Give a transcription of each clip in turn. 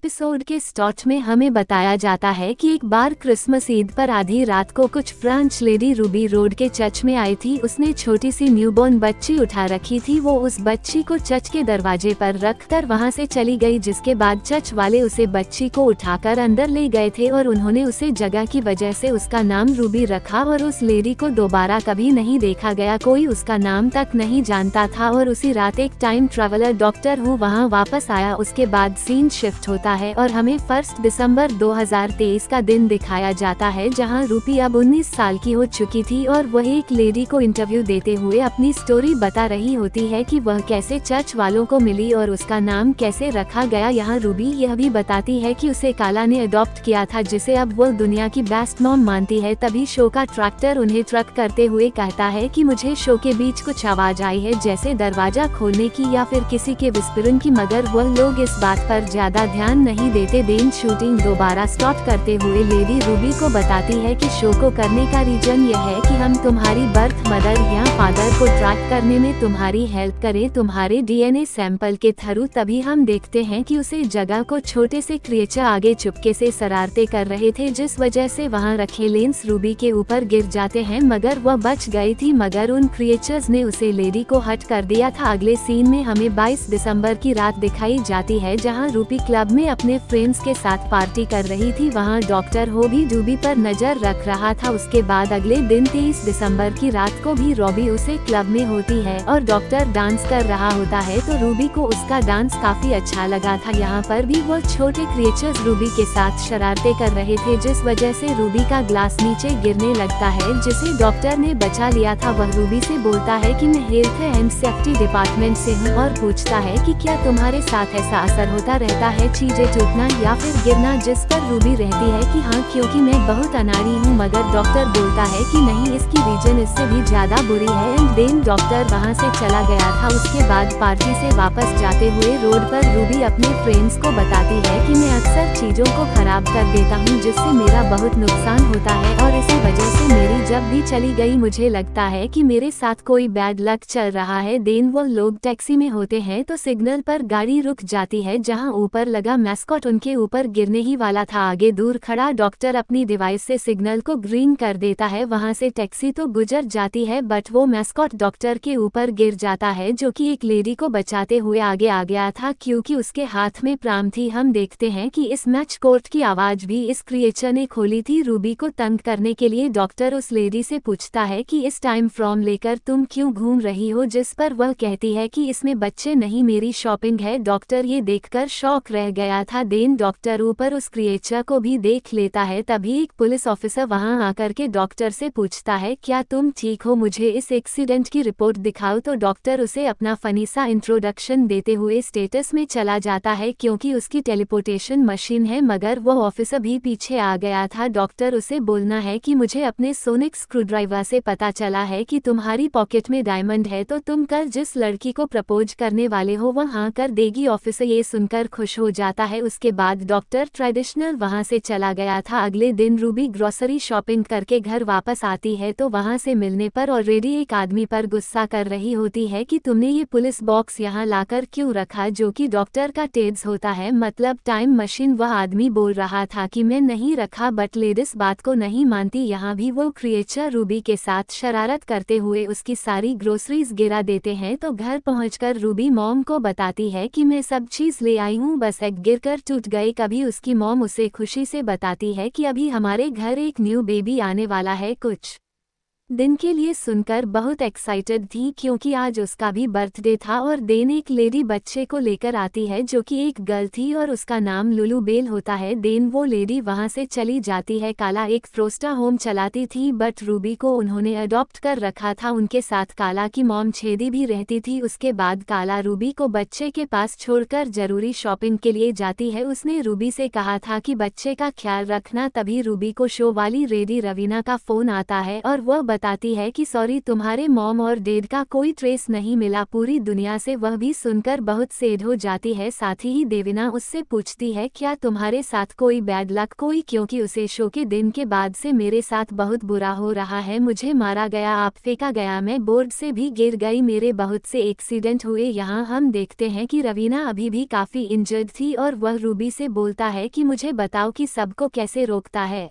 episode के स्टॉट में हमें बताया जाता है कि एक बार क्रिसमस ईद पर आधी रात को कुछ फ्रेंच लेडी रूबी रोड के चर्च में आई थी उसने छोटी सी न्यूबॉर्न बच्ची उठा रखी थी वो उस बच्ची को चर्च के दरवाजे पर रख कर वहाँ से चली गई जिसके बाद चर्च वाले उसे बच्ची को उठाकर अंदर ले गए थे और उन्होंने उसे जगह की वजह से उसका नाम रूबी रखा और उस लेडी को दोबारा कभी नहीं देखा गया कोई उसका नाम तक नहीं जानता था और उसी रात एक टाइम ट्रेवलर डॉक्टर हु वहाँ वापस आया उसके बाद सीन शिफ्ट होता जाता है और हमें फर्स्ट दिसंबर 2023 का दिन दिखाया जाता है जहां रूपी अब 19 साल की हो चुकी थी और वह एक लेडी को इंटरव्यू देते हुए अपनी स्टोरी बता रही होती है कि वह कैसे चर्च वालों को मिली और उसका नाम कैसे रखा गया यहाँ रूबी यह भी बताती है की उसे काला ने अडॉप्ट किया था जिसे अब वो दुनिया की बेस्ट मॉम मानती है तभी शो का ट्रैक्टर उन्हें ट्रक करते हुए कहता है की मुझे शो के बीच कुछ आवाज आई है जैसे दरवाजा खोलने की या फिर किसी के विस्फोरण की मगर वह लोग इस बात पर ज्यादा ध्यान नहीं देते दिन शूटिंग दोबारा स्टॉप करते हुए लेडी रूबी को बताती है कि शो को करने का रीजन यह है कि हम तुम्हारी बर्थ मदर या फादर को ट्रैक करने में तुम्हारी हेल्प करें तुम्हारे डीएनए सैंपल के थ्रू तभी हम देखते हैं कि उसे जगह को छोटे से क्रिएचर आगे चुपके से शरारते कर रहे थे जिस वजह से वहाँ रखे लेंस रूबी के ऊपर गिर जाते हैं मगर वह बच गई थी मगर उन क्रिएचर्स ने उसे लेडी को हट कर दिया था अगले सीन में हमें बाईस दिसम्बर की रात दिखाई जाती है जहाँ रूपी क्लब में अपने फ्रेंड्स के साथ पार्टी कर रही थी वहां डॉक्टर हो भी डूबी पर नजर रख रहा था उसके बाद अगले दिन तेईस दिसंबर की रात को भी रॉबी उसे क्लब में होती है और डॉक्टर डांस कर रहा होता है तो रूबी को उसका डांस काफी अच्छा लगा था यहाँ पर भी वो छोटे क्रिएचर्स रूबी के साथ शरारते कर रहे थे जिस वजह ऐसी रूबी का ग्लास नीचे गिरने लगता है जिसे डॉक्टर ने बचा लिया था वह रूबी ऐसी बोलता है की मैं हेल्थ एंड सेफ्टी डिपार्टमेंट ऐसी हूँ और पूछता है की क्या तुम्हारे साथ ऐसा असर होता रहता है चीज से टूटना या फिर गिरना जिस पर रूबी रहती है कि हाँ क्योंकि मैं बहुत अनाड़ी हूँ मगर डॉक्टर बोलता है कि नहीं इसकी रीजन इससे भी ज्यादा बुरी है एंड देन डॉक्टर वहाँ से चला गया था उसके बाद पार्टी से वापस जाते हुए रोड पर रूबी अपने फ्रेंड्स को बताती है कि मैं अक्सर चीजों को खराब कर देता हूँ जिससे मेरा बहुत नुकसान होता है और इसी वजह से मेरी जब भी चली गई मुझे लगता है कि मेरे साथ कोई बैड लक चल रहा है देन वो लोग टैक्सी में होते हैं तो सिग्नल पर गाड़ी रुक जाती है जहाँ ऊपर लगा मैस्कॉट उनके ऊपर गिरने ही वाला था आगे दूर खड़ा डॉक्टर अपनी डिवाइस से सिग्नल को ग्रीन कर देता है वहां से टैक्सी तो गुजर जाती है बट वो मैस्कॉट डॉक्टर के ऊपर गिर जाता है जो कि एक लेडी को बचाते हुए आगे आ गया था क्योंकि उसके हाथ में प्राम थी हम देखते हैं कि इस मैच कोर्ट की आवाज़ भी इस क्रिएचर ने खोली थी रूबी को तंग करने के लिए डॉक्टर उस लेडी से पूछता है कि इस टाइम फ्रॉम लेकर तुम क्यों घूम रही हो जिस पर वह कहती है कि इसमें बच्चे नहीं मेरी शॉपिंग है डॉक्टर ये देखकर शौक रह गया गया था देन डॉक्टर ऊपर उस क्रिएचर को भी देख लेता है तभी एक पुलिस ऑफिसर वहां आकर के डॉक्टर से पूछता है क्या तुम ठीक हो मुझे इस एक्सीडेंट की रिपोर्ट दिखाओ तो डॉक्टर उसे अपना फनीसा इंट्रोडक्शन देते हुए स्टेटस में चला जाता है क्योंकि उसकी टेलीपोर्टेशन मशीन है मगर वो ऑफिसर भी पीछे आ गया था डॉक्टर उसे बोलना है कि मुझे अपने सोनिक स्क्रूड्राइवर से पता चला है कि तुम्हारी पॉकेट में डायमंड है तो तुम कल जिस लड़की को प्रपोज करने वाले हो वह हाँ कर देगी ऑफिसर ये सुनकर खुश हो जाता जाता है उसके बाद डॉक्टर ट्रेडिशनल वहां से चला गया था अगले दिन रूबी ग्रॉसरी शॉपिंग करके घर वापस आती है तो वहां से मिलने पर ऑलरेडी एक आदमी पर गुस्सा कर रही होती है कि तुमने ये पुलिस बॉक्स यहाँ लाकर क्यों रखा जो कि डॉक्टर का टेड्स होता है मतलब टाइम मशीन वह आदमी बोल रहा था कि मैं नहीं रखा बट लेडिस बात को नहीं मानती यहाँ भी वो क्रिएचर रूबी के साथ शरारत करते हुए उसकी सारी ग्रोसरीज गिरा देते हैं तो घर पहुँच रूबी मॉम को बताती है कि मैं सब चीज़ ले आई हूँ बस एक गिरकर टूट गए कभी उसकी मॉम उसे खुशी से बताती है कि अभी हमारे घर एक न्यू बेबी आने वाला है कुछ दिन के लिए सुनकर बहुत एक्साइटेड थी क्योंकि आज उसका भी बर्थडे था और देन एक लेडी बच्चे को लेकर आती है जो कि एक गर्ल थी और उसका नाम लुलू बेल होता है देन वो लेडी वहां से चली जाती है काला एक फ्रोस्टा होम चलाती थी बट रूबी को उन्होंने अडॉप्ट कर रखा था उनके साथ काला की मॉम छेदी भी रहती थी उसके बाद काला रूबी को बच्चे के पास छोड़कर जरूरी शॉपिंग के लिए जाती है उसने रूबी से कहा था कि बच्चे का ख्याल रखना तभी रूबी को शो वाली रेडी रवीना का फोन आता है और वह बताती है कि सॉरी तुम्हारे मॉम और डेड का कोई ट्रेस नहीं मिला पूरी दुनिया से वह भी सुनकर बहुत सेड हो जाती है साथ ही देविना उससे पूछती है क्या तुम्हारे साथ कोई बैड लक कोई क्योंकि उसे शो के दिन के बाद से मेरे साथ बहुत बुरा हो रहा है मुझे मारा गया आप फेंका गया मैं बोर्ड से भी गिर गई मेरे बहुत से एक्सीडेंट हुए यहाँ हम देखते हैं कि रवीना अभी भी काफ़ी इंजर्ड थी और वह रूबी से बोलता है कि मुझे बताओ कि सबको कैसे रोकता है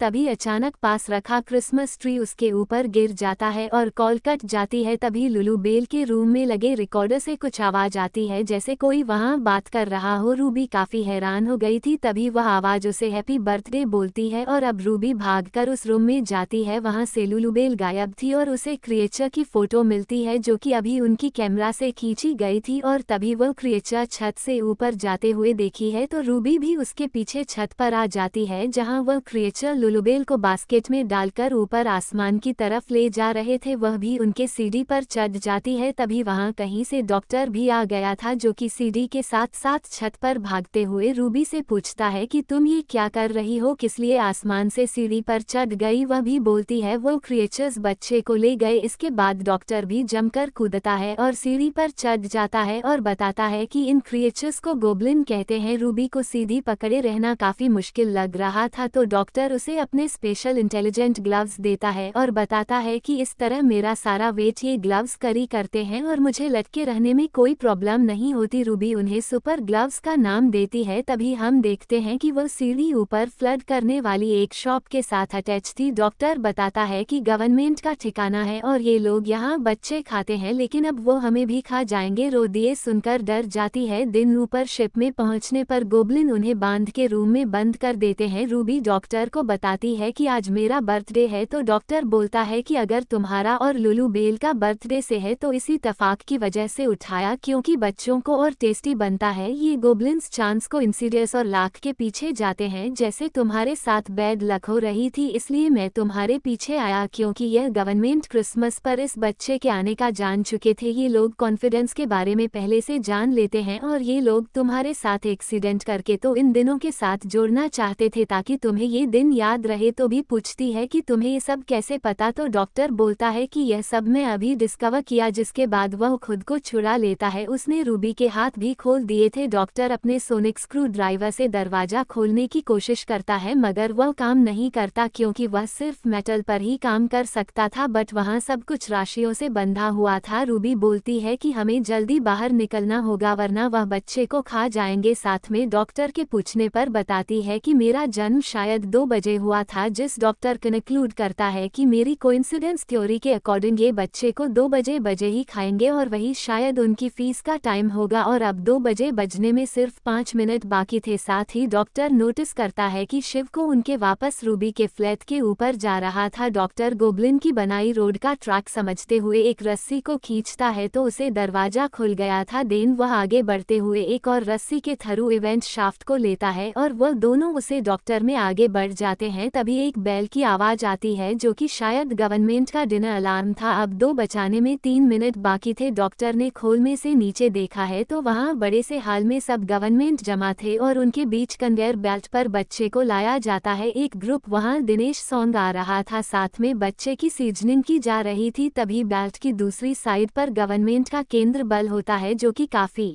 तभी अचानक पास रखा क्रिसमस ट्री उसके ऊपर गिर जाता है और कॉल कट जाती है तभी लुलू बेल के रूम में लगे रिकॉर्डर से कुछ आवाज आती है जैसे कोई वहाँ बात कर रहा हो रूबी काफी हैरान हो गई थी तभी वह आवाज उसे हैप्पी बर्थडे बोलती है और अब रूबी भागकर उस रूम में जाती है वहाँ से लुलू बेल गायब थी और उसे क्रिएचर की फोटो मिलती है जो की अभी उनकी कैमरा से खींची गई थी और तभी वह क्रिएचर छत से ऊपर जाते हुए देखी है तो रूबी भी उसके पीछे छत पर आ जाती है जहाँ वह क्रिएचर लुलुबेल को बास्केट में डालकर ऊपर आसमान की तरफ ले जा रहे थे वह भी उनके सीढ़ी पर चढ़ जाती है तभी वहां कहीं से डॉक्टर भी आ गया था जो कि सीढ़ी के साथ साथ छत पर भागते हुए रूबी से पूछता है कि तुम ये क्या कर रही हो किस लिए आसमान से सीढ़ी पर चढ़ गई वह भी बोलती है वो क्रिएचर्स बच्चे को ले गए इसके बाद डॉक्टर भी जमकर कूदता है और सीढ़ी पर चढ़ जाता है और बताता है कि इन क्रिएचर्स को गोबलिन कहते हैं रूबी को सीधी पकड़े रहना काफी मुश्किल लग रहा था तो डॉक्टर उस उसे अपने स्पेशल इंटेलिजेंट ग्लव्स देता है और बताता है कि इस तरह मेरा सारा वेट ये ग्लव्स करी करते हैं और मुझे लटके रहने में कोई प्रॉब्लम नहीं होती रूबी उन्हें सुपर ग्लव्स का नाम देती है तभी हम देखते हैं कि वह सीढ़ी ऊपर फ्लड करने वाली एक शॉप के साथ अटैच थी डॉक्टर बताता है की गवर्नमेंट का ठिकाना है और ये लोग यहाँ बच्चे खाते हैं लेकिन अब वो हमें भी खा जाएंगे रो दिए सुनकर डर जाती है दिन ऊपर शिप में पहुँचने पर गोबलिन उन्हें बांध के रूम में बंद कर देते हैं रूबी डॉक्टर को बताती है कि आज मेरा बर्थडे है तो डॉक्टर बोलता है कि अगर तुम्हारा और लुलू बेल का बर्थडे से है तो इसी तफाक की वजह से उठाया क्योंकि बच्चों को और टेस्टी बनता है ये गोब्लिन्स चांस को इंसीडियस और लाख के पीछे जाते हैं जैसे तुम्हारे साथ बैड लक हो रही थी इसलिए मैं तुम्हारे पीछे आया क्योंकि यह गवर्नमेंट क्रिसमस पर इस बच्चे के आने का जान चुके थे ये लोग कॉन्फिडेंस के बारे में पहले से जान लेते हैं और ये लोग तुम्हारे साथ एक्सीडेंट करके तो इन दिनों के साथ जोड़ना चाहते थे ताकि तुम्हें ये दिन याद रहे तो भी पूछती है कि तुम्हें ये सब कैसे पता तो डॉक्टर बोलता है कि यह सब मैं अभी डिस्कवर किया जिसके बाद वह खुद को छुड़ा लेता है उसने रूबी के हाथ भी खोल दिए थे डॉक्टर अपने सोनिक स्क्रू ड्राइवर से दरवाजा खोलने की कोशिश करता है मगर वह काम नहीं करता क्योंकि वह सिर्फ मेटल पर ही काम कर सकता था बट वहाँ सब कुछ राशियों से बंधा हुआ था रूबी बोलती है कि हमें जल्दी बाहर निकलना होगा वरना वह बच्चे को खा जाएंगे साथ में डॉक्टर के पूछने पर बताती है कि मेरा जन्म शायद दो बजे हुआ था जिस डॉक्टर कनक्लूड करता है कि मेरी कोइंसिडेंस थ्योरी के अकॉर्डिंग ये बच्चे को दो बजे बजे ही खाएंगे और वही शायद उनकी फीस का टाइम होगा और अब दो बजे बजने में सिर्फ पाँच मिनट बाकी थे साथ ही डॉक्टर नोटिस करता है कि शिव को उनके वापस रूबी के फ्लैट के ऊपर जा रहा था डॉक्टर गोबलिन की बनाई रोड का ट्रैक समझते हुए एक रस्सी को खींचता है तो उसे दरवाजा खुल गया था देन वह आगे बढ़ते हुए एक और रस्सी के थ्रू इवेंट शाफ्ट को लेता है और वह दोनों उसे डॉक्टर में आगे बढ़ जाते होते हैं तभी एक बेल की आवाज़ आती है जो कि शायद गवर्नमेंट का डिनर अलार्म था अब दो बचाने में तीन मिनट बाकी थे डॉक्टर ने खोल में से नीचे देखा है तो वहाँ बड़े से हाल में सब गवर्नमेंट जमा थे और उनके बीच कन्वेयर बेल्ट पर बच्चे को लाया जाता है एक ग्रुप वहाँ दिनेश सॉन्ग आ रहा था साथ में बच्चे की सीजनिंग की जा रही थी तभी बेल्ट की दूसरी साइड पर गवर्नमेंट का केंद्र बल होता है जो की काफ़ी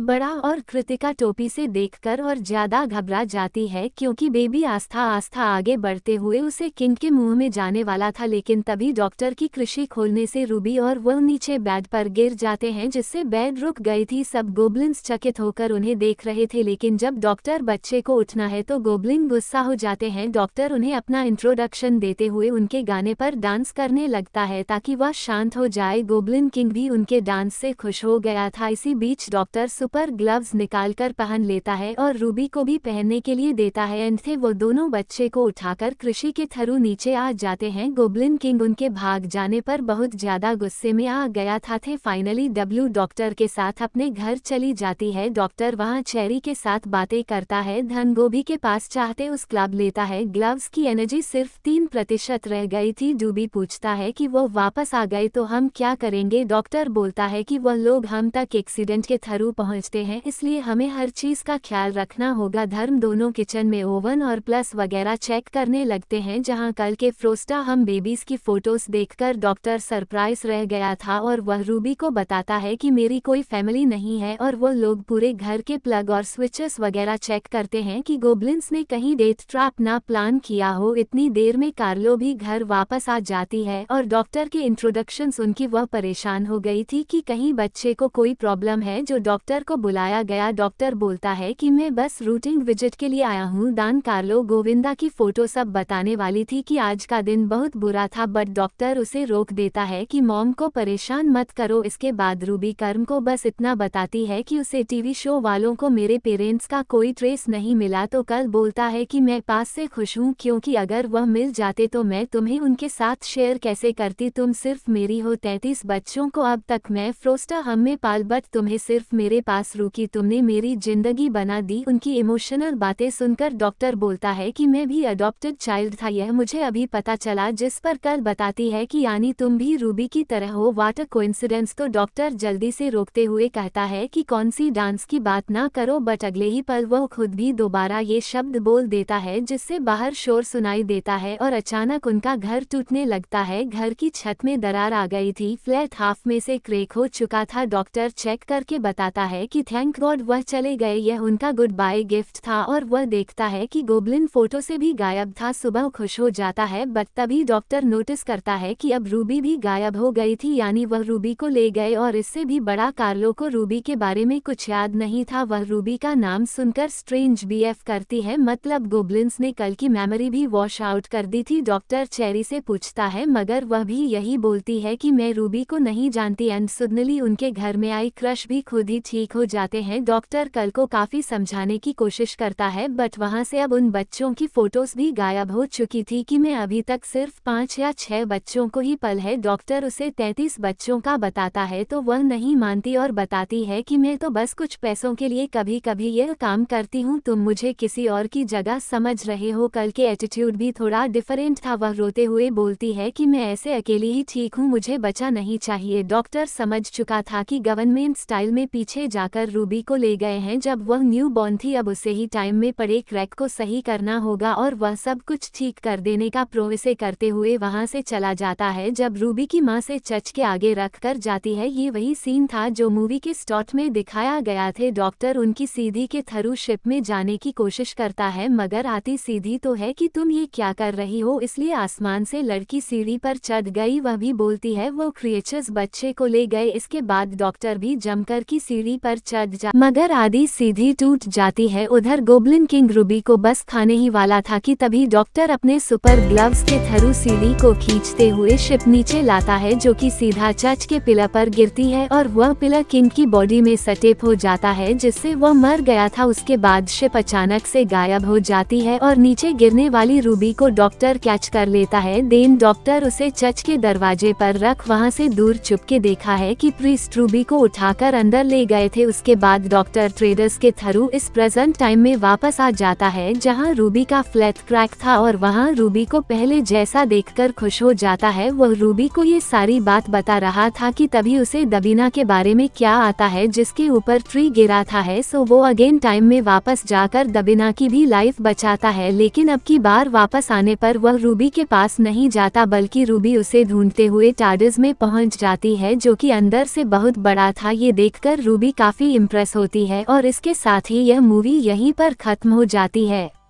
बड़ा और कृतिका टोपी से देखकर और ज्यादा घबरा जाती है क्योंकि बेबी आस्था आस्था आगे बढ़ते हुए उसे किंग के मुंह में जाने वाला था लेकिन तभी डॉक्टर की कृषि खोलने से रूबी और वह नीचे बेड पर गिर जाते हैं जिससे बेड रुक गई थी सब गोबलिन चकित होकर उन्हें देख रहे थे लेकिन जब डॉक्टर बच्चे को उठना है तो गोबलिन गुस्सा हो जाते हैं डॉक्टर उन्हें अपना इंट्रोडक्शन देते हुए उनके गाने पर डांस करने लगता है ताकि वह शांत हो जाए गोबलिन किंग भी उनके डांस से खुश हो गया था इसी बीच डॉक्टर सुपर ग्लव्स निकालकर पहन लेता है और रूबी को भी पहनने के लिए देता है एंड थे वो दोनों बच्चे को उठाकर कृषि के थरू नीचे आ जाते हैं गोब्लिन किंग उनके भाग जाने पर बहुत ज्यादा गुस्से में आ गया था थे फाइनली डब्ल्यू डॉक्टर के साथ अपने घर चली जाती है डॉक्टर वहाँ चेरी के साथ बातें करता है धन गोभी के पास चाहते उस क्लब लेता है ग्लव्स की एनर्जी सिर्फ तीन प्रतिशत रह गई थी डूबी पूछता है कि वो वापस आ गए तो हम क्या करेंगे डॉक्टर बोलता है कि वह लोग हम तक एक्सीडेंट के थ्रू पहुँच पहुंचते हैं इसलिए हमें हर चीज़ का ख्याल रखना होगा धर्म दोनों किचन में ओवन और प्लस वगैरह चेक करने लगते हैं जहां कल के फ्रोस्टा हम बेबीज़ की फ़ोटोज़ देखकर डॉक्टर सरप्राइज रह गया था और वह रूबी को बताता है कि मेरी कोई फैमिली नहीं है और वो लोग पूरे घर के प्लग और स्विचेस वगैरह चेक करते हैं कि गोब्लिन्स ने कहीं डेथ ट्रैप ना प्लान किया हो इतनी देर में कार्लो भी घर वापस आ जाती है और डॉक्टर के इंट्रोडक्शन सुन की वह परेशान हो गई थी कि कहीं बच्चे को कोई प्रॉब्लम है जो डॉक्टर डॉक्टर को बुलाया गया डॉक्टर बोलता है कि मैं बस रूटिंग विजिट के लिए आया हूँ दान कार्लो गोविंदा की फ़ोटो सब बताने वाली थी कि आज का दिन बहुत बुरा था बट डॉक्टर उसे रोक देता है कि मॉम को परेशान मत करो इसके बाद रूबी कर्म को बस इतना बताती है कि उसे टीवी शो वालों को मेरे पेरेंट्स का कोई ट्रेस नहीं मिला तो कल बोलता है कि मैं पास से खुश हूँ क्योंकि अगर वह मिल जाते तो मैं तुम्हें उनके साथ शेयर कैसे करती तुम सिर्फ मेरी हो तैतीस बच्चों को अब तक मैं फ्रोस्टा हमें पाल बट तुम्हें सिर्फ मेरे पास रुकी तुमने मेरी जिंदगी बना दी उनकी इमोशनल बातें सुनकर डॉक्टर बोलता है कि मैं भी अडॉप्टेड चाइल्ड था यह मुझे अभी पता चला जिस पर कल बताती है कि यानी तुम भी रूबी की तरह हो वाटर को कोइंसिडेंस तो डॉक्टर जल्दी से रोकते हुए कहता है कि कौन सी डांस की बात ना करो बट अगले ही पल वह खुद भी दोबारा ये शब्द बोल देता है जिससे बाहर शोर सुनाई देता है और अचानक उनका घर टूटने लगता है घर की छत में दरार आ गई थी फ्लैट हाफ में से क्रेक हो चुका था डॉक्टर चेक करके बताता है है कि थैंक गॉड वह चले गए यह उनका गुड बाय गिफ्ट था और वह देखता है कि गोबलिन फोटो से भी गायब था सुबह खुश हो जाता है बट तभी डॉक्टर नोटिस करता है कि अब रूबी भी गायब हो गई थी यानी वह रूबी को ले गए और इससे भी बड़ा कार्लो को रूबी के बारे में कुछ याद नहीं था वह रूबी का नाम सुनकर स्ट्रेंज बी करती है मतलब गोबलिन्स ने कल की मेमोरी भी वॉश आउट कर दी थी डॉक्टर चेरी से पूछता है मगर वह भी यही बोलती है कि मैं रूबी को नहीं जानती एंड सुदनली उनके घर में आई क्रश भी खुद ही ठीक ठीक हो जाते हैं डॉक्टर कल को काफ़ी समझाने की कोशिश करता है बट वहाँ से अब उन बच्चों की फ़ोटोज़ भी गायब हो चुकी थी कि मैं अभी तक सिर्फ पाँच या छः बच्चों को ही पल है डॉक्टर उसे तैंतीस बच्चों का बताता है तो वह नहीं मानती और बताती है कि मैं तो बस कुछ पैसों के लिए कभी कभी यह काम करती हूँ तुम मुझे किसी और की जगह समझ रहे हो कल के एटीट्यूड भी थोड़ा डिफरेंट था वह रोते हुए बोलती है कि मैं ऐसे अकेली ही ठीक हूँ मुझे बचा नहीं चाहिए डॉक्टर समझ चुका था कि गवर्नमेंट स्टाइल में पीछे जा जाकर रूबी को ले गए हैं जब वह न्यू बॉर्न थी अब उसे ही टाइम में पड़े क्रैक को सही करना होगा और वह सब कुछ ठीक कर देने का प्रोसे करते हुए वहां से चला जाता है जब रूबी की मां से चच के आगे रख कर जाती है ये वही सीन था जो मूवी के स्टॉट में दिखाया गया थे डॉक्टर उनकी सीधी के थरू शिप में जाने की कोशिश करता है मगर आती सीधी तो है कि तुम ये क्या कर रही हो इसलिए आसमान से लड़की सीढ़ी पर चढ़ गई वह भी बोलती है वो क्रिएचर्स बच्चे को ले गए इसके बाद डॉक्टर भी जमकर की सीढ़ी पर पर चढ़ जा मगर आदि सीधी टूट जाती है उधर गोब्लिन किंग रूबी को बस खाने ही वाला था कि तभी डॉक्टर अपने सुपर ग्लव्स के थ्रू सीढ़ी को खींचते हुए शिप नीचे लाता है जो कि सीधा चर्च के पिलर पर गिरती है और वह पिलर किंग की बॉडी में सटेप हो जाता है जिससे वह मर गया था उसके बाद शिप अचानक ऐसी गायब हो जाती है और नीचे गिरने वाली रूबी को डॉक्टर कैच कर लेता है देन डॉक्टर उसे चर्च के दरवाजे आरोप रख वहाँ ऐसी दूर के देखा है की प्रीस्ट रूबी को उठाकर अंदर ले गए थे उसके बाद डॉक्टर ट्रेडर्स के थ्रू इस प्रेजेंट टाइम में वापस आ जाता है जहां रूबी का फ्लैट क्रैक था और वहां रूबी को पहले जैसा देखकर खुश हो जाता है वह रूबी को ये सारी बात बता रहा था कि तभी उसे दबीना के बारे में क्या आता है जिसके ऊपर ट्री गिरा था है सो वो अगेन टाइम में वापस जाकर दबीना की भी लाइफ बचाता है लेकिन अब की बार वापस आने पर वह रूबी के पास नहीं जाता बल्कि रूबी उसे ढूंढते हुए टाडस में पहुंच जाती है जो कि अंदर से बहुत बड़ा था ये देखकर रूबी काफ़ी इम्प्रेस होती है और इसके साथ ही यह मूवी यहीं पर ख़त्म हो जाती है